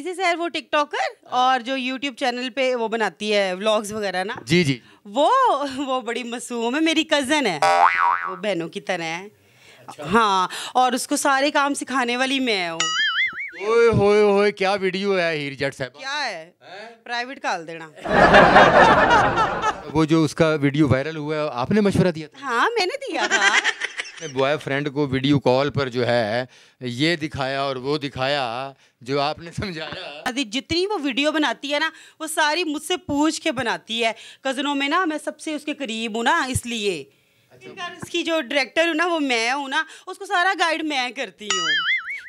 इसी से सर वो टिकटॉकर और जो यूट्यूब चैनल पे वो बनाती है व्लॉग्स वगैरह ना जी जी वो वो बड़ी मसूम है मेरी कज़न है वो बहनों की तरह है अच्छा। हाँ और उसको सारे काम सिखाने वाली मैं हूँ ओए होए होए क्या वीडियो है हीर जट साहब क्या है, है? प्राइवेट काल देना वो जो उसका वीडियो वायरल हुआ है आपने मशवरा दिया था हाँ मैंने दिया था बॉयफ्रेंड को वीडियो कॉल पर जो है ये दिखाया और वो दिखाया जो आपने समझाया अभी जितनी वो वीडियो बनाती है ना वो सारी मुझसे पूछ के बनाती है कज़नों में ना मैं सबसे उसके करीब हूँ ना इसलिए अच्छा। इसकी जो डायरेक्टर हूँ ना वो मैं हूँ ना उसको सारा गाइड मैं करती हूँ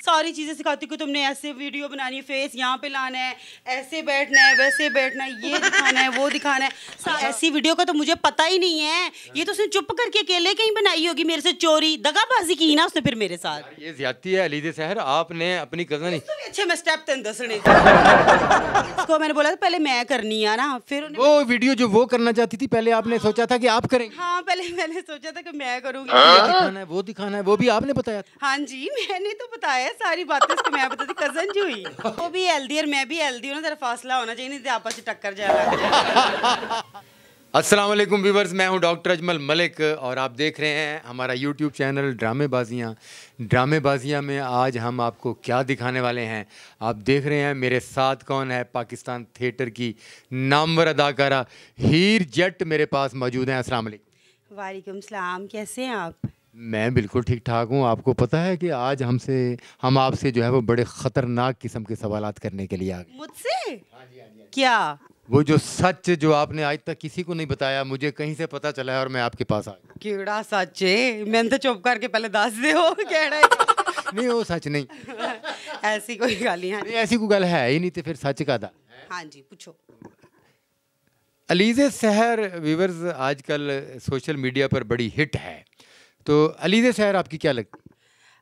सारी चीज़ें सिखाती कि तुमने ऐसे वीडियो बनानी है फेस यहाँ पे लाना है ऐसे बैठना है वैसे बैठना है ये दिखाना है वो दिखाना है अच्छा। ऐसी वीडियो का तो मुझे पता ही नहीं है हाँ। ये तो उसने चुप करके अकेले कहीं बनाई होगी मेरे से चोरी दगाबाजी की ना उसने फिर मेरे साथ ये ज्यादा है अलीदे सहर आपने अपनी कजन तो अच्छे मैं स्टेप तेन दसने को मैंने बोला था पहले मैं करनी है ना फिर वो वीडियो जो वो करना चाहती थी पहले आपने हाँ। सोचा था कि आप करें हाँ पहले मैंने सोचा था कि मैं करूंगी हाँ। दिखाना है वो दिखाना है वो भी आपने बताया हाँ जी मैंने तो बताया सारी बातें इसको मैं बताती कजन जी हुई वो भी हेल्दी और मैं भी हेल्दी हूँ ना जरा फासला होना चाहिए नहीं तो आपस में टक्कर जाए असलम वीवर्स मैं हूं डॉक्टर अजमल मलिक और आप देख रहे हैं हमारा यूट्यूब चैनल ड्रामेबाजियाँ ड्रामेबाजियाँ में आज हम आपको क्या दिखाने वाले हैं आप देख रहे हैं मेरे साथ कौन है पाकिस्तान थिएटर की नामवर अदाकारा हीर जट मेरे पास मौजूद हैं असलम वालेकुम सलाम कैसे हैं आप मैं बिल्कुल ठीक ठाक हूँ आपको पता है कि आज हमसे हम आपसे जो है वो बड़े ख़तरनाक किस्म के सवाल करने के लिए आ गए मुझसे हाँ हाँ हाँ क्या वो जो सच जो आपने आज तक किसी को नहीं बताया मुझे कहीं से पता चला है और मैं आपके पास आ गया सच है तो चुप करके पहले दस दे हो केड़ा नहीं वो सच नहीं ऐसी कोई गल है ऐसी कोई गल है ही नहीं तो फिर सच का था हाँ जी पूछो अलीजे शहर व्यूवर्स आजकल सोशल मीडिया पर बड़ी हिट है तो अलीज़े सैर आपकी क्या लगती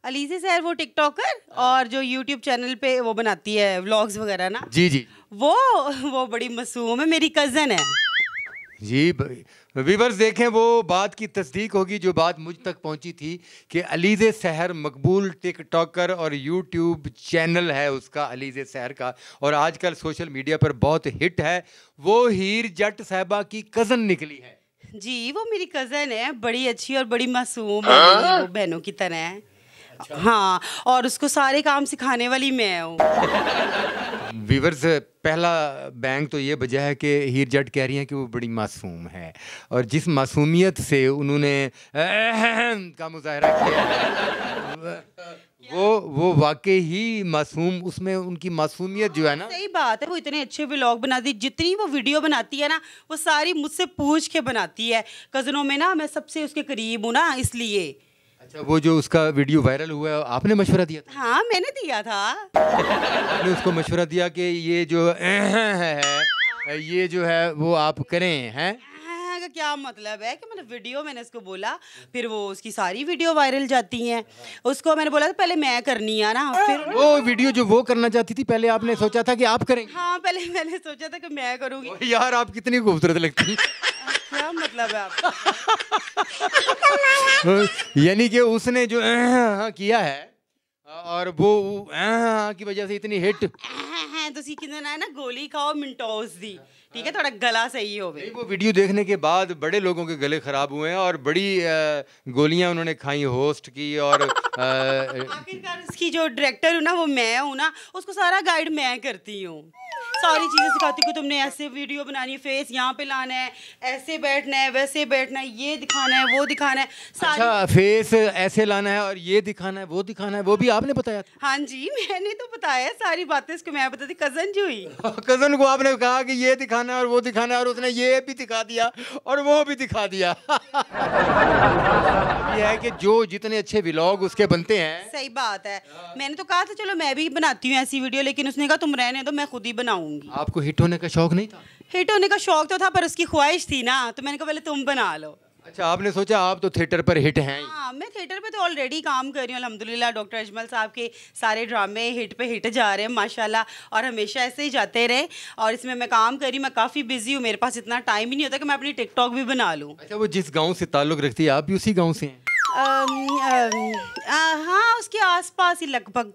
अलीजे सैर वो टिकटॉकर और जो यूट्यूब चैनल पे वो बनाती है व्लॉग्स वगैरह ना जी जी वो वो बड़ी मासूम है मेरी कज़न है जी वीवर्स देखें वो बात की तस्दीक होगी जो बात मुझ तक पहुंची थी कि अलीजे सहर मकबूल टिकटॉकर और यूट्यूब चैनल है उसका अलीजे सहर का और आजकल सोशल मीडिया पर बहुत हिट है वो हीर जट साहबा की कज़न निकली है जी वो मेरी कज़न है बड़ी अच्छी और बड़ी मासूम है हाँ? वो बहनों की तरह है अच्छा। हाँ और उसको सारे काम सिखाने वाली मैं हूँ व्यूवर्स पहला बैंक तो ये बजा है कि हीर जट कह रही हैं कि वो बड़ी मासूम है और जिस मासूमियत से उन्होंने का मुजाहरा किया वो वो वाकई ही मासूम उसमें उनकी मासूमियत जो है ना हाँ, सही बात है वो इतने अच्छे व्लॉग बनाती है जितनी वो वीडियो बनाती है ना वो सारी मुझसे पूछ के बनाती है कज़नों में ना मैं सबसे उसके करीब हूँ ना इसलिए अच्छा वो जो उसका वीडियो वायरल हुआ है आपने मशवरा दिया था हाँ मैंने दिया था आपने उसको मशवरा दिया कि ये जो है हाँ। ये जो है वो आप करें हैं इसका क्या मतलब है कि मतलब वीडियो मैंने उसको बोला फिर वो उसकी सारी वीडियो वायरल जाती है उसको मैंने बोला था पहले मैं करनी है ना फिर वो वीडियो जो वो करना चाहती थी पहले आपने हाँ, सोचा था कि आप करें हाँ पहले मैंने सोचा था कि मैं करूँगी यार आप कितनी खूबसूरत लगती क्या मतलब है आप यानी कि उसने जो किया है और वो की वजह से इतनी हिट ਤੁਸੀਂ ਕਿੰਨਾ ना गोली खाओ ਮਿੰਟੋਸ दी ठीक है थोड़ा गला सही हो गया वो वीडियो देखने के बाद बड़े लोगों के गले खराब हुए हैं और बड़ी गोलियां उन्होंने खाई होस्ट की और आखिरकार इसकी जो डायरेक्टर हूँ ना वो मैं हूँ ना उसको सारा गाइड मैं करती हूँ सारी चीज़ें सिखाती हूँ तुमने ऐसे वीडियो बनानी है फेस यहाँ पे लाना है ऐसे बैठना है वैसे बैठना है ये दिखाना है वो दिखाना है अच्छा फेस ऐसे लाना है और ये दिखाना है वो दिखाना है वो भी आपने बताया हाँ जी मैंने तो बताया सारी बातें इसको मैं बताती कज़न जी हुई कज़न को आपने कहा कि ये दिखाना है और वो दिखाना है और उसने ये भी दिखा दिया और वो भी दिखा दिया ये है कि जो जितने अच्छे व्लॉग उसके बनते हैं सही बात है मैंने तो कहा था चलो मैं भी बनाती हूँ ऐसी वीडियो लेकिन उसने कहा तुम रहने दो मैं खुद ही बनाऊँ बनाऊंगी आपको हिट होने का शौक नहीं था हिट होने का शौक तो था पर उसकी ख्वाहिश थी ना तो मैंने कहा पहले तुम बना लो अच्छा आपने सोचा आप तो थिएटर पर हिट हैं हाँ मैं थिएटर पे तो ऑलरेडी काम कर रही हूँ अलहमदिल्ला डॉक्टर अजमल साहब के सारे ड्रामे हिट पे हिट जा रहे हैं माशाल्लाह और हमेशा ऐसे ही जाते रहे और इसमें मैं काम कर रही हूँ मैं काफ़ी बिजी हूँ मेरे पास इतना टाइम ही नहीं होता कि मैं अपनी टिकटॉक भी बना लूँ अच्छा वो जिस गाँव से ताल्लुक़ रखती है आप भी उसी गाँव से हैं हाँ उसके आसपास ही लगभग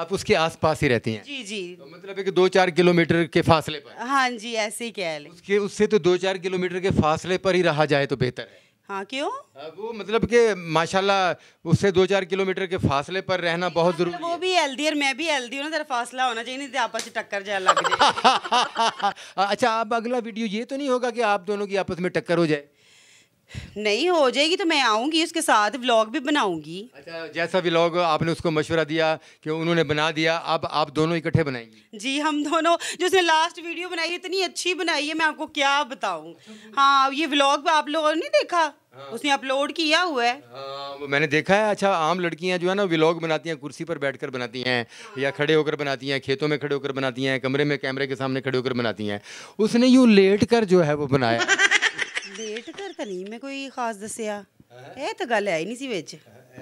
आप उसके आसपास ही रहती हैं जी जी तो मतलब है कि दो चार किलोमीटर के फासले पर हाँ जी ऐसे ही कह लें उसके उससे तो दो चार किलोमीटर के फासले पर ही रहा जाए तो बेहतर है हाँ क्यों वो मतलब कि माशाल्लाह उससे दो चार किलोमीटर के फासले पर रहना बहुत हाँ, मतलब जरूरी वो भी हेल्दी और मैं भी हेल्दी हूँ ना फासला होना चाहिए नहीं तो आपस में टक्कर जाए लग जाए अच्छा आप अगला वीडियो ये तो नहीं होगा कि आप दोनों की आपस में टक्कर हो जाए नहीं हो जाएगी तो मैं आऊँगी उसके साथ व्लॉग भी बनाऊँगी अच्छा जैसा व्लॉग आपने उसको मशवरा दिया कि उन्होंने बना दिया अब आप दोनों इकट्ठे बनाएंगी जी हम दोनों जो उसने लास्ट वीडियो बनाई इतनी अच्छी बनाई है मैं आपको क्या बताऊँ हाँ ये व्लॉग आप लोगों ने देखा हाँ। उसने अपलोड किया हुआ है हाँ, मैंने देखा है अच्छा आम लड़कियां जो है ना व्लॉग बनाती हैं कुर्सी पर बैठकर बनाती हैं हाँ। या खड़े होकर बनाती हैं खेतों में खड़े होकर बनाती हैं कमरे में कैमरे के सामने खड़े होकर बनाती हैं उसने यूँ लेट कर जो है वो बनाया ਡੇਟ ਕਰ ਤਾਂ ਨਹੀਂ ਮੈਂ ਕੋਈ ਖਾਸ ਦੱਸਿਆ ਇਹ ਤਾਂ ਗੱਲ ਹੈ ਨਹੀਂ ਸੀ ਵਿੱਚ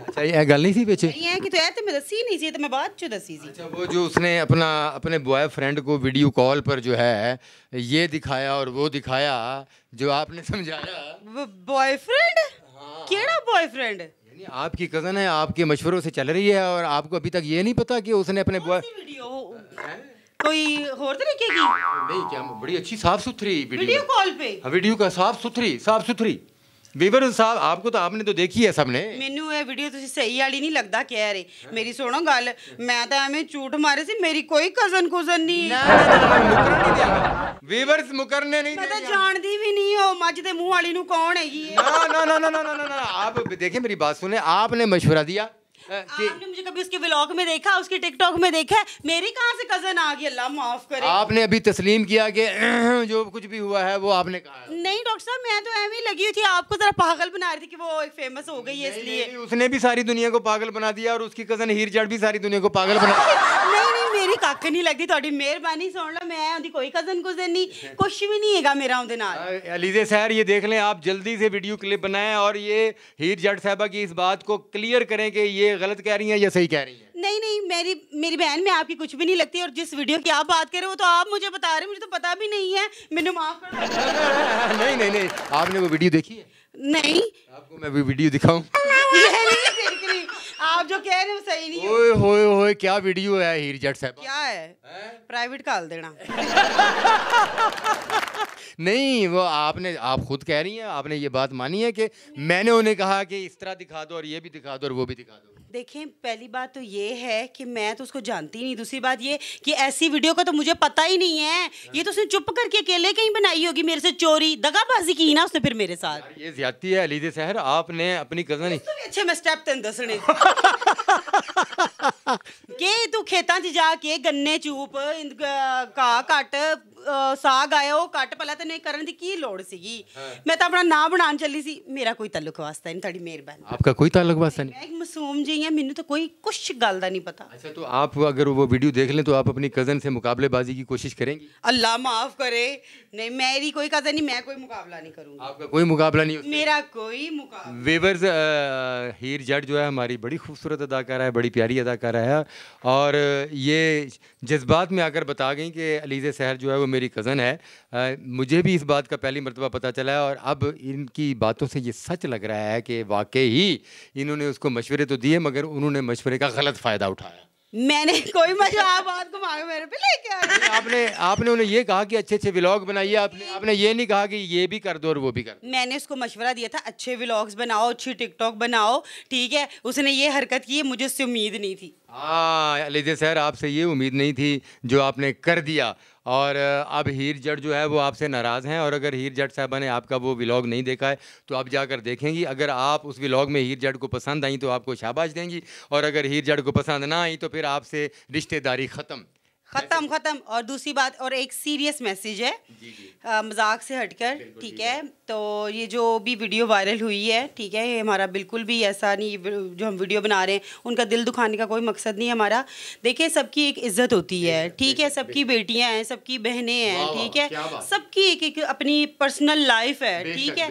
अच्छा ये गल नहीं सी पीछे ये कि तो ऐ तो मैं दसी नहीं सी तो मैं बाद चो दसी सी अच्छा वो जो उसने अपना अपने बॉयफ्रेंड को वीडियो कॉल पर जो है ये दिखाया और वो दिखाया जो आपने समझाया बॉयफ्रेंड हाँ। केड़ा बॉयफ्रेंड आपकी कजन है आपके मशवरों से चल रही है और आपको अभी तक ये नहीं पता कि उसने अपने बॉय वीडियो ਕੋਈ ਹੋਰ ਤਰੀਕੇ ਕੀ ਨਹੀਂ ਕਿ ਬੜੀ ਅੱਛੀ ਸਾਫ ਸੁਥਰੀ वीडियो कॉल पे वीडियो का साफ सुथरी साफ सुथरी ਵੀਵਰ ਸਾਹਿਬ ਆਪਕੋ ਤਾਂ ਆਪਨੇ ਤਾਂ ਦੇਖੀ ਹੈ ਸਾਹਮਣੇ ਮੈਨੂੰ ਇਹ ਵੀਡੀਓ ਤੁਸੀਂ ਸਹੀ ਵਾਲੀ ਨਹੀਂ ਲੱਗਦਾ ਕਹਿ ਰਹੇ ਮੇਰੀ ਸੁਣੋ ਗੱਲ ਮੈਂ ਤਾਂ ਐਵੇਂ ਝੂਠ ਮਾਰੇ ਸੀ ਮੇਰੀ ਕੋਈ ਕਜ਼ਨ ਕੁਜ਼ਨ ਨਹੀਂ ਵੀਵਰਸ ਮੁਕਰਨੇ ਨਹੀਂ ਮੈਂ ਤਾਂ ਜਾਣਦੀ ਵੀ ਨਹੀਂ ਹੋ ਮੱਝ ਦੇ ਮੂੰਹ ਵਾਲੀ ਨੂੰ ਕੌਣ ਹੈਗੀ ਨਾ ਨਾ ਨਾ ਨਾ ਨਾ ਨਾ ਨਾ ਆਪ ਦੇਖੇ ਮੇਰੀ ਬਾਤ ਸੁਨੇ ਆਪਨੇ مشورہ दिया आपने मुझे कभी उसके व्लॉग में देखा उसके टिकटॉक में देखा मेरी कहाँ से कजन आ गई अल्लाह माफ करे आपने अभी तस्लीम किया कि जो कुछ भी हुआ है वो आपने कहा नहीं डॉक्टर साहब मैं तो ऐसी लगी हुई थी आपको जरा पागल बना रही थी कि वो एक फेमस हो गई है इसलिए उसने भी सारी दुनिया को पागल बना दिया और उसकी कजन हीरजड़ भी सारी दुनिया को पागल बना नहीं नहीं ਮੇਰੀ ਕੱਕ नहीं ਲੱਗਦੀ ਤੁਹਾਡੀ ਮਿਹਰਬਾਨੀ ਸੁਣ लें आप जल्दी से वीडियो क्लिप बनाएं और ये हीर जट साहबा की इस बात को क्लियर करें कि ये गलत कह रही हैं या सही कह रही हैं नहीं नहीं मेरी मेरी बहन में आपकी कुछ भी नहीं लगती और जिस वीडियो की आप बात कर रहे हो तो आप मुझे बता रहे हो मुझे तो पता भी नहीं है मैंने माफ नहीं नहीं नहीं आपने वो वीडियो देखी है नहीं आपको मैं भी वीडियो दिखाऊं आप जो कह रहे हो सही नहीं ओए होए होए क्या वीडियो है हीर जट साहब क्या है प्राइवेट कॉल देना नहीं वो आपने आप खुद कह रही हैं आपने ये बात मानी है कि मैंने उन्हें कहा कि इस तरह दिखा दो और ये भी दिखा दो और वो भी दिखा दो देखें पहली बात तो ये है कि मैं तो उसको जानती नहीं दूसरी बात ये कि ऐसी वीडियो का तो मुझे पता ही नहीं है ये तो उसने चुप करके अकेले कहीं बनाई होगी मेरे से चोरी दगाबाजी की ना उसने फिर मेरे साथ ये ज्यादा है अलीजे सहर आपने अपनी कजन तो अच्छे मैं स्टेप तेन दसने के तू खेत जाके गन्ने चूप का कट साग आया वह कट पहला तेन ਇਹ ਕਰਨ ਦੀ ਕੀ ਲੋੜ ਸੀਗੀ ਮੈਂ ਤਾਂ ਆਪਣਾ ਨਾਂ ਬਣਾਉਣ ਚੱਲੀ ਸੀ ਮੇਰਾ ਕੋਈ ਤਾਲੁਕ ਵਾਸਤਾ ਨਹੀਂ ਤੁਹਾਡੀ आपका कोई तलुक वास्ता नहीं मैं मासूम जी हैं मैंने तो कोई कुछ गल का नहीं पता अच्छा तो आप अगर वो वीडियो देख लें तो आप अपनी कज़न से मुकाबलेबाजी की कोशिश करेंगी अल्लाह माफ करे नहीं मेरी कोई कजन नहीं मैं कोई मुकाबला नहीं करूँगा आपका कोई मुकाबला नहीं मेरा कोई मुकाबला वेवर्स हीर जट जो है हमारी बड़ी खूबसूरत अदाकारा है बड़ी प्यारी अदाकारा है और ये जज्बात में आकर बता गई कि अलीज़ सहर जो है वो मेरी कज़न है आ, मुझे भी इस बात का पहली मरतबा पता चला है और अब इनकी बातों से ये सच लग रहा है कि वाकई ही इन्होंने उसको मशवरे तो दिए मगर उन्होंने मशवरे का गलत फ़ायदा उठाया मैंने कोई बात को मेरे पे लेके आपने आपने उन्हें ये कहा कि अच्छे अच्छे व्लॉग बनाइए आपने आपने ये नहीं कहा कि ये भी कर दो और वो भी कर मैंने उसको मशवरा दिया था अच्छे व्लॉग्स बनाओ अच्छी टिकटॉक बनाओ ठीक है उसने ये हरकत की मुझे उससे उम्मीद नहीं थी हाँ अलीजे सर आपसे ये उम्मीद नहीं थी जो आपने कर दिया और अब हीर जट जो है वो आपसे नाराज़ हैं और अगर हीर जट साहबा ने आपका वो व्लॉग नहीं देखा है तो आप जाकर देखेंगी अगर आप उस व्लॉग में हीर जट को पसंद आई तो आपको शाबाश देंगी और अगर हीर जट को पसंद ना आई तो फिर आपसे रिश्तेदारी ख़त्म खत्म खत्म और दूसरी बात और एक सीरियस मैसेज है मजाक से हटकर ठीक है तो ये जो भी वीडियो वायरल हुई है ठीक है ये हमारा बिल्कुल भी ऐसा नहीं जो हम वीडियो बना रहे हैं उनका दिल दुखाने का कोई मकसद नहीं है हमारा देखिए सबकी एक इज्जत होती है ठीक है सबकी बेटियाँ हैं सबकी बहनें हैं ठीक है सबकी एक एक अपनी पर्सनल लाइफ है ठीक है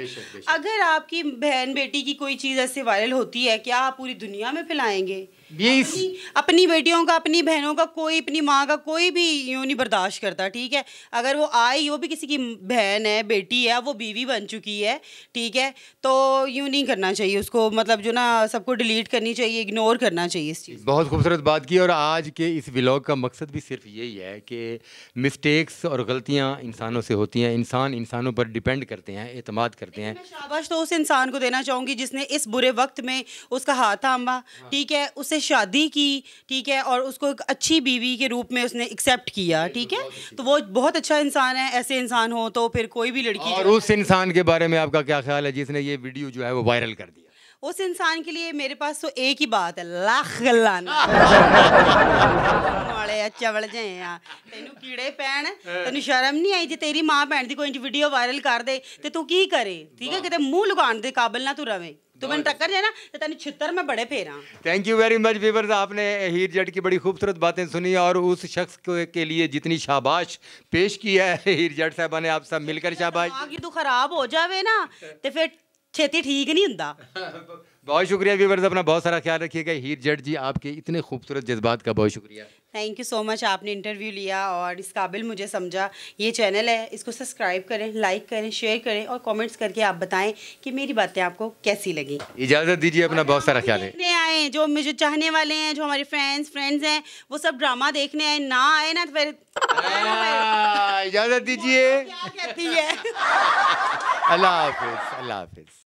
अगर आपकी बहन बेटी की कोई चीज़ ऐसे वायरल होती है क्या आप पूरी दुनिया में फैलाएंगे बीस अपनी बेटियों का अपनी बहनों का कोई अपनी माँ का कोई भी यूँ नहीं बर्दाश्त करता ठीक है अगर वो आई वो भी किसी की बहन है बेटी है वो बीवी बन चुकी है ठीक है तो यूँ नहीं करना चाहिए उसको मतलब जो ना सबको डिलीट करनी चाहिए इग्नोर करना चाहिए इस चीज़ बहुत खूबसूरत बात की और आज के इस व्लॉग का मकसद भी सिर्फ यही है कि मिस्टेक्स और गलतियाँ इंसानों से होती हैं इंसान इंसानों पर डिपेंड करते हैं अतमाद करते हैं शाबाश तो उस इंसान को देना चाहूँगी जिसने इस बुरे वक्त में उसका हाथ थामा हाँ। ठीक है उसे से शादी की ठीक है और उसको एक अच्छी बीवी के रूप में उसने एक्सेप्ट किया ठीक है तो वो बहुत अच्छा इंसान है ऐसे इंसान हो तो फिर कोई भी लड़की और उस इंसान के बारे में आपका क्या ख्याल है जिसने ये वीडियो जो है वो वायरल कर दिया उस इंसान के लिए मेरे पास तो एक ही बात है लाख लाना ਵਾਲੇ ਆ ਚਵਲ ਜੇ ਆ ਤੈਨੂੰ ਕੀੜੇ ਪੈਣ ਤੈਨੂੰ ਸ਼ਰਮ ਨਹੀਂ ਆਈ ਜੇ ਤੇਰੀ ਮਾਂ ਭੈਣ ਦੀ ਕੋਈ ਵੀਡੀਓ ਵਾਇਰਲ ਕਰ ਦੇ ਤੇ ਤੂੰ ਕੀ ਕਰੇ ਠੀਕ ਹੈ ਕਿਤੇ ਮੂੰਹ ਲੁਕਾਉਣ ਦੇ ਕਾਬਿਲ thank you very much viewers आपने हीर जट की बड़ी खूबसूरत बातें सुनी और उस शख्स के लिए जितनी शाबाश पेश की है हीर जट साहबा ने आप सब मिलकर शाबाश आगे तो खराब हो जावे ना ते फिर छेती ठीक नहीं ਹੁੰਦਾ बहुत शुक्रिया व्यूवर्स अपना बहुत सारा ख्याल रखिएगा हीर जट जी आपके इतने खूबसूरत जज्बात का बहुत शुक्रिया थैंक यू सो मच आपने इंटरव्यू लिया और इस काबिल मुझे समझा ये चैनल है इसको सब्सक्राइब करें लाइक करें शेयर करें और कमेंट्स करके आप बताएं कि मेरी बातें आपको कैसी लगी इजाज़त दीजिए अपना बहुत सारा ख्याल है आए जो मुझे चाहने वाले हैं जो हमारे फ्रेंड्स फ्रेंड्स हैं वो सब ड्रामा देखने आए ना आए ना तो फिर हाँ, इजाज़त दीजिए अल्लाह हाफि अल्लाह हाफि